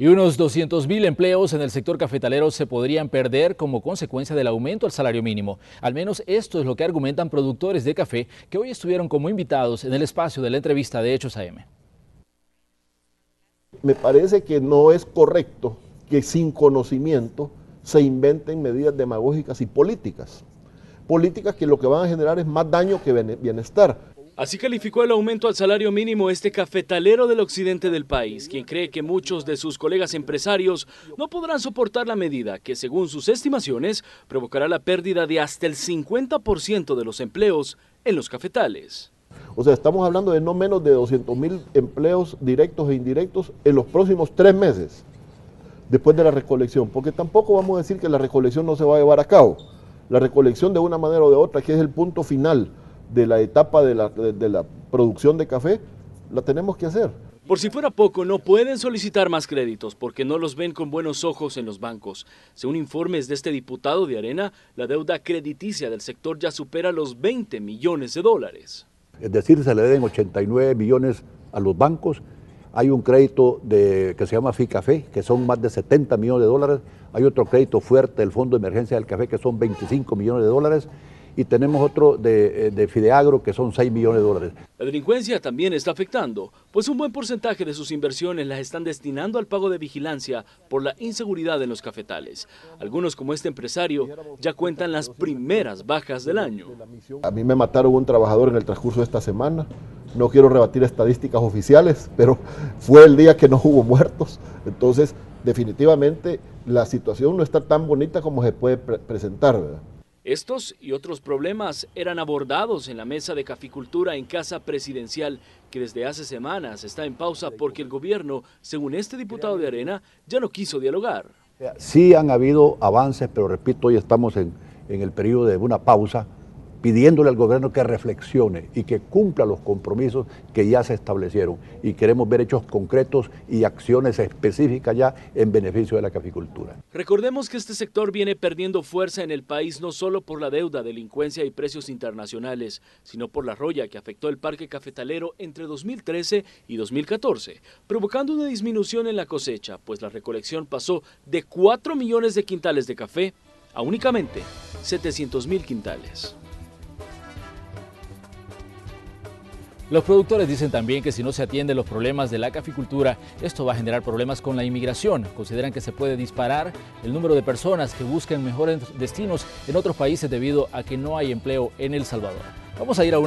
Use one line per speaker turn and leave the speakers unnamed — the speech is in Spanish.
Y unos 200.000 empleos en el sector cafetalero se podrían perder como consecuencia del aumento al salario mínimo. Al menos esto es lo que argumentan productores de café que hoy estuvieron como invitados en el espacio de la entrevista de Hechos AM.
Me parece que no es correcto que sin conocimiento se inventen medidas demagógicas y políticas. Políticas que lo que van a generar es más daño que bienestar.
Así calificó el aumento al salario mínimo este cafetalero del occidente del país, quien cree que muchos de sus colegas empresarios no podrán soportar la medida que, según sus estimaciones, provocará la pérdida de hasta el 50% de los empleos en los cafetales.
O sea, estamos hablando de no menos de 200 mil empleos directos e indirectos en los próximos tres meses, después de la recolección, porque tampoco vamos a decir que la recolección no se va a llevar a cabo. La recolección de una manera o de otra, que es el punto final, de la etapa de la, producción de café, la tenemos que hacer.
Por si fuera poco, no pueden solicitar más créditos porque no los ven con buenos ojos en los bancos. Según informes de este diputado de Arena, la deuda crediticia del sector ya supera los 20 millones de dólares.
Es decir, se le deben 89 millones a los bancos. Hay un crédito de, que se llama FICAFE, que son más de 70 millones de dólares. Hay otro crédito fuerte el Fondo de Emergencia del Café, que son 25 millones de dólares y tenemos otro de, eh, de Fideagro que son 6 millones de dólares.
La delincuencia también está afectando, pues un buen porcentaje de sus inversiones las están destinando al pago de vigilancia por la inseguridad en los cafetales. Algunos como este empresario ya cuentan las primeras bajas del año.
A mí me mataron un trabajador en el transcurso de esta semana. No quiero rebatir estadísticas oficiales, pero fue el día que no hubo muertos. Entonces, definitivamente la situación no está tan bonita como se puede presentar. ¿verdad?
Estos y otros problemas eran abordados en la mesa de caficultura en Casa Presidencial, que desde hace semanas está en pausa porque el gobierno, según este diputado de Arena, ya no quiso dialogar.
Sí han habido avances, pero repito, hoy estamos en, el periodo de una pausa pidiéndole al gobierno que reflexione y que cumpla los compromisos que ya se establecieron. Y queremos ver hechos concretos y acciones específicas ya en beneficio de la caficultura.
Recordemos que este sector viene perdiendo fuerza en el país no solo por la deuda, delincuencia y precios internacionales, sino por la roya que afectó el parque cafetalero entre 2013 y 2014, provocando una disminución en la cosecha, pues la recolección pasó de 4 millones de quintales de café a únicamente 700 mil quintales.
Los productores dicen también que si no se atienden los problemas de la caficultura, esto va a generar problemas con la inmigración. Consideran que se puede disparar el número de personas que buscan mejores destinos en otros países debido a que no hay empleo en El Salvador. Vamos a ir a